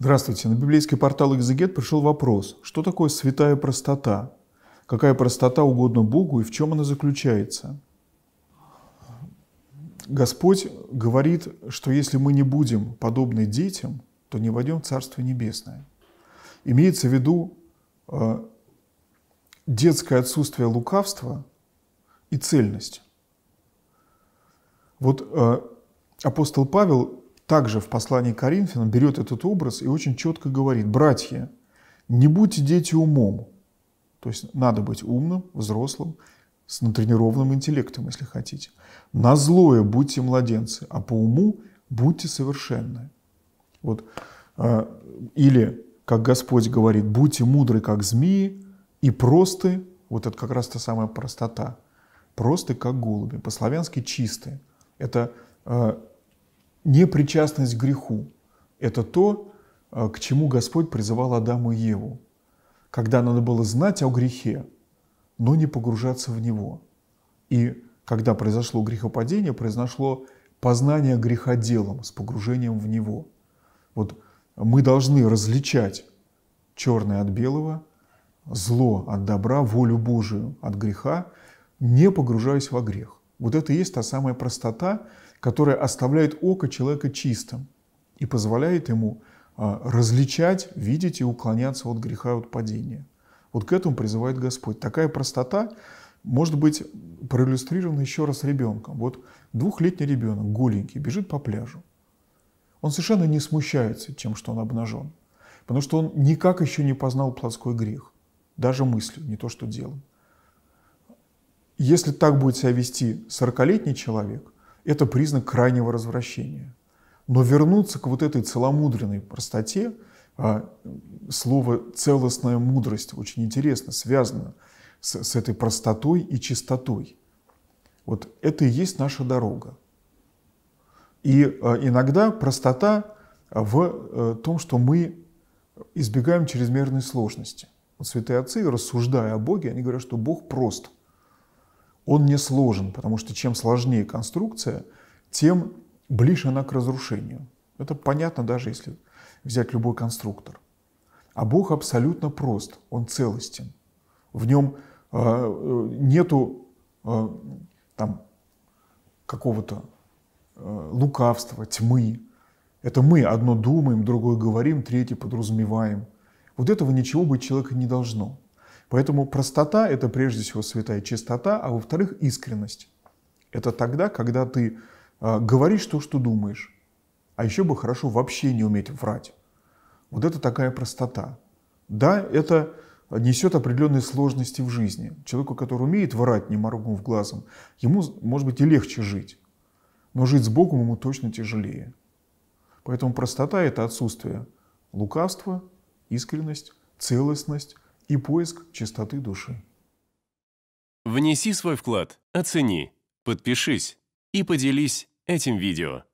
Здравствуйте. На библейский портал «Экзегет» пришел вопрос, что такое святая простота? Какая простота угодна Богу и в чем она заключается? Господь говорит, что если мы не будем подобны детям, то не войдем в Царство Небесное. Имеется в виду э, детское отсутствие лукавства и цельность. Вот э, апостол Павел также в послании к Коринфянам берет этот образ и очень четко говорит, братья, не будьте дети умом. То есть надо быть умным, взрослым, с натренированным интеллектом, если хотите. На злое будьте младенцы, а по уму будьте совершенны. Вот. Э, или, как Господь говорит, будьте мудры, как змеи, и просты, вот это как раз та самая простота, просты, как голуби, по-славянски чистые. Это э, непричастность к греху – это то, э, к чему Господь призывал Адаму и Еву, когда надо было знать о грехе, но не погружаться в него. И когда произошло грехопадение, произошло познание греха делом с погружением в него. Вот мы должны различать черное от белого, зло от добра, волю Божию от греха, не погружаясь во грех. Вот это и есть та самая простота, которое оставляет око человека чистым и позволяет ему а, различать, видеть и уклоняться от греха и от падения. Вот к этому призывает Господь. Такая простота может быть проиллюстрирована еще раз ребенком. Вот двухлетний ребенок, голенький, бежит по пляжу. Он совершенно не смущается тем, что он обнажен, потому что он никак еще не познал плотской грех, даже мыслью, не то что делом. Если так будет себя вести 40-летний человек – это признак крайнего развращения. Но вернуться к вот этой целомудренной простоте, а, слово «целостная мудрость» очень интересно связано с, с этой простотой и чистотой. Вот это и есть наша дорога. И а, иногда простота в э, том, что мы избегаем чрезмерной сложности. Вот святые отцы, рассуждая о Боге, они говорят, что Бог прост – он не сложен, потому что чем сложнее конструкция, тем ближе она к разрушению. Это понятно даже если взять любой конструктор. А Бог абсолютно прост, он целостен. В нем э, э нету э, там какого-то э, лукавства, тьмы. Это мы одно думаем, другое говорим, третье подразумеваем. Вот этого ничего быть человека не должно. Поэтому простота – это прежде всего святая чистота, а во-вторых, искренность. Это тогда, когда ты э, говоришь то, что думаешь. А еще бы хорошо вообще не уметь врать. Вот это такая простота. Да, это несет определенные сложности в жизни. Человеку, который умеет врать, не моргнув глазом, ему, может быть, и легче жить. Но жить с Богом ему точно тяжелее. Поэтому простота – это отсутствие лукавства, искренность, целостность, и поиск чистоты души. Внеси свой вклад, оцени, подпишись и поделись этим видео.